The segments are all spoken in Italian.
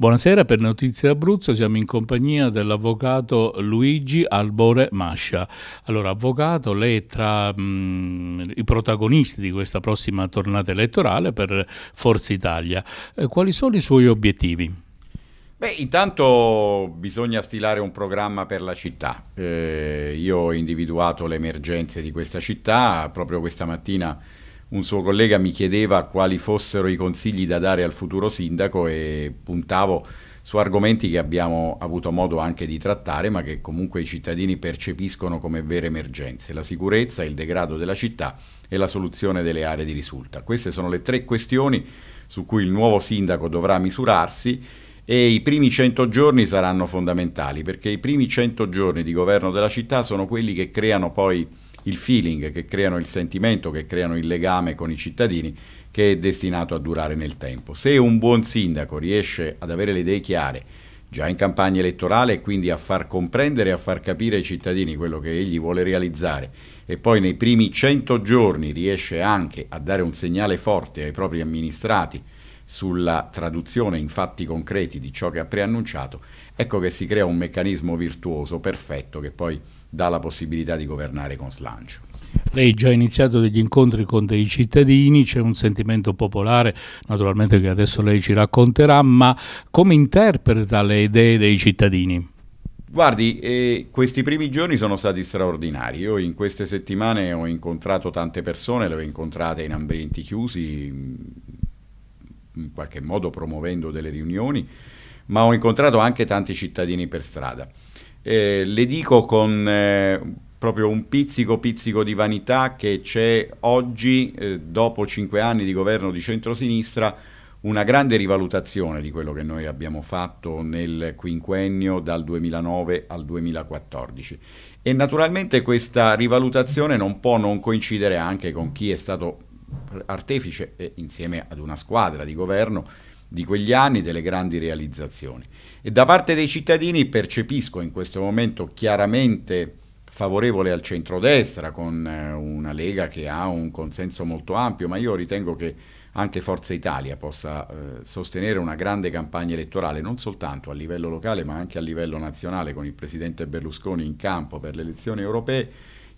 Buonasera, per Notizie Abruzzo siamo in compagnia dell'avvocato Luigi Albore Mascia. Allora, avvocato, lei è tra mh, mm, i protagonisti di questa prossima tornata elettorale per Forza Italia. Eh, quali sono i suoi obiettivi? Beh, intanto bisogna stilare un programma per la città. Eh, io ho individuato le emergenze di questa città, proprio questa mattina un suo collega mi chiedeva quali fossero i consigli da dare al futuro sindaco e puntavo su argomenti che abbiamo avuto modo anche di trattare ma che comunque i cittadini percepiscono come vere emergenze, la sicurezza, il degrado della città e la soluzione delle aree di risulta. Queste sono le tre questioni su cui il nuovo sindaco dovrà misurarsi e i primi 100 giorni saranno fondamentali perché i primi 100 giorni di governo della città sono quelli che creano poi il feeling, che creano il sentimento, che creano il legame con i cittadini che è destinato a durare nel tempo. Se un buon sindaco riesce ad avere le idee chiare già in campagna elettorale e quindi a far comprendere e a far capire ai cittadini quello che egli vuole realizzare e poi nei primi 100 giorni riesce anche a dare un segnale forte ai propri amministrati sulla traduzione in fatti concreti di ciò che ha preannunciato, ecco che si crea un meccanismo virtuoso, perfetto, che poi dà la possibilità di governare con slancio. Lei già ha iniziato degli incontri con dei cittadini, c'è un sentimento popolare naturalmente che adesso lei ci racconterà, ma come interpreta le idee dei cittadini? Guardi, eh, questi primi giorni sono stati straordinari. Io in queste settimane ho incontrato tante persone, le ho incontrate in ambienti chiusi, in qualche modo promuovendo delle riunioni, ma ho incontrato anche tanti cittadini per strada eh, le dico con eh, proprio un pizzico pizzico di vanità che c'è oggi, eh, dopo cinque anni di governo di centrosinistra, una grande rivalutazione di quello che noi abbiamo fatto nel quinquennio dal 2009 al 2014. E naturalmente questa rivalutazione non può non coincidere anche con chi è stato artefice e insieme ad una squadra di governo di quegli anni, delle grandi realizzazioni. E da parte dei cittadini percepisco in questo momento chiaramente favorevole al centrodestra, con eh, una Lega che ha un consenso molto ampio, ma io ritengo che anche Forza Italia possa eh, sostenere una grande campagna elettorale, non soltanto a livello locale, ma anche a livello nazionale, con il presidente Berlusconi in campo per le elezioni europee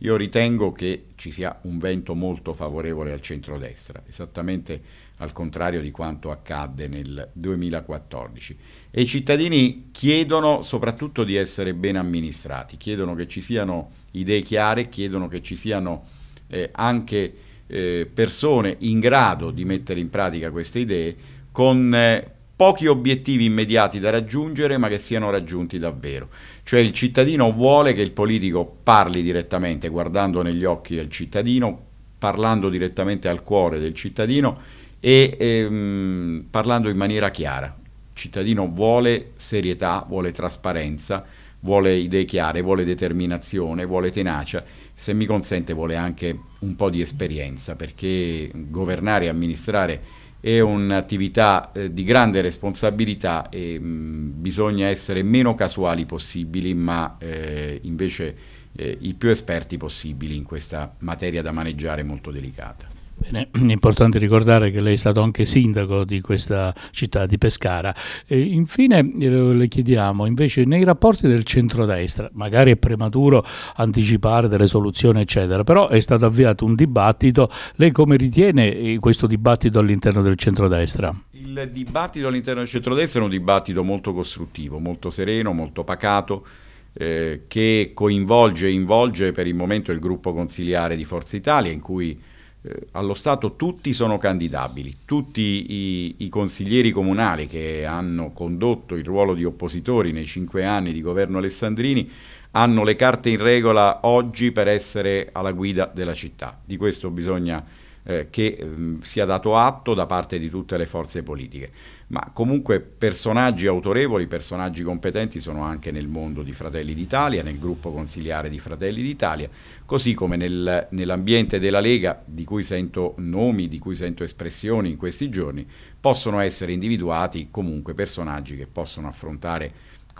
io ritengo che ci sia un vento molto favorevole al centrodestra, esattamente al contrario di quanto accadde nel 2014. E i cittadini chiedono soprattutto di essere ben amministrati, chiedono che ci siano idee chiare, chiedono che ci siano eh, anche eh, persone in grado di mettere in pratica queste idee con eh, pochi obiettivi immediati da raggiungere ma che siano raggiunti davvero. Cioè il cittadino vuole che il politico parli direttamente, guardando negli occhi del cittadino, parlando direttamente al cuore del cittadino e ehm, parlando in maniera chiara. Il cittadino vuole serietà, vuole trasparenza, vuole idee chiare, vuole determinazione, vuole tenacia, se mi consente vuole anche un po' di esperienza, perché governare e amministrare è un'attività eh, di grande responsabilità e mh, mm, bisogna essere meno casuali possibili, ma eh, invece eh, i più esperti possibili in questa materia da maneggiare molto delicata. Bene, è importante ricordare che lei è stato anche sindaco di questa città di Pescara. E infine eh, le chiediamo invece nei rapporti del centrodestra, magari è prematuro anticipare delle soluzioni eccetera, però è stato avviato un dibattito, lei come ritiene eh, questo dibattito all'interno del centrodestra? Il dibattito all'interno del centrodestra è un dibattito molto costruttivo, molto sereno, molto pacato. Eh, che coinvolge e involge per il momento il gruppo consiliare di Forza Italia in cui eh, allo Stato tutti sono candidabili, tutti i, i, consiglieri comunali che hanno condotto il ruolo di oppositori nei cinque anni di governo Alessandrini hanno le carte in regola oggi per essere alla guida della città. Di questo bisogna eh, che mh, ehm, sia dato atto da parte di tutte le forze politiche. Ma comunque personaggi autorevoli, personaggi competenti sono anche nel mondo di Fratelli d'Italia, nel gruppo consigliare di Fratelli d'Italia, così come nel, nell'ambiente della Lega, di cui sento nomi, di cui sento espressioni in questi giorni, possono essere individuati comunque personaggi che possono affrontare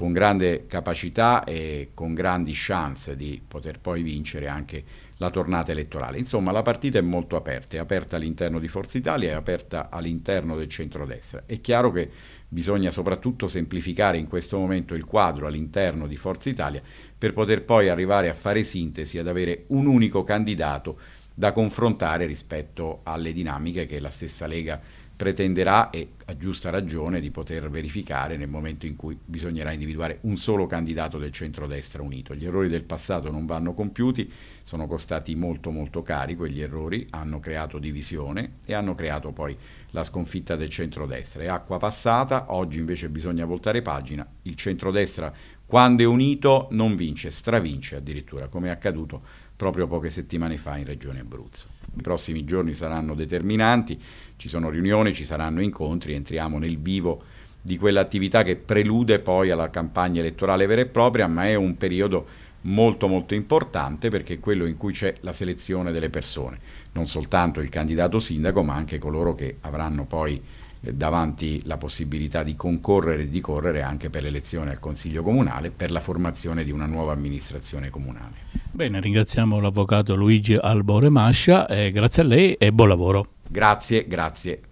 con grande capacità e con grandi chance di poter poi vincere anche la tornata elettorale. Insomma la partita è molto aperta, è aperta all'interno di Forza Italia, è aperta all'interno del centrodestra. È chiaro che bisogna soprattutto semplificare in questo momento il quadro all'interno di Forza Italia per poter poi arrivare a fare sintesi, ad avere un unico candidato da confrontare rispetto alle dinamiche che la stessa Lega ha pretenderà e a giusta ragione di poter verificare nel momento in cui bisognerà individuare un solo candidato del centrodestra unito. Gli errori del passato non vanno compiuti, sono costati molto molto cari quegli errori, hanno creato divisione e hanno creato poi la sconfitta del centrodestra. È acqua passata, oggi invece bisogna voltare pagina, il centrodestra quando è unito non vince, stravince addirittura, come è accaduto proprio poche settimane fa in Regione Abruzzo. I prossimi giorni saranno determinanti, ci sono riunioni, ci saranno incontri, entriamo nel vivo di quell'attività che prelude poi alla campagna elettorale vera e propria, ma è un periodo molto molto importante perché è quello in cui c'è la selezione delle persone, non soltanto il candidato sindaco, ma anche coloro che avranno poi eh, davanti la possibilità di concorrere e di correre anche per l'elezione al Consiglio Comunale per la formazione di una nuova amministrazione comunale. Bene, ringraziamo l'avvocato Luigi Albore Mascia, eh, grazie a lei e buon lavoro. Grazie, grazie.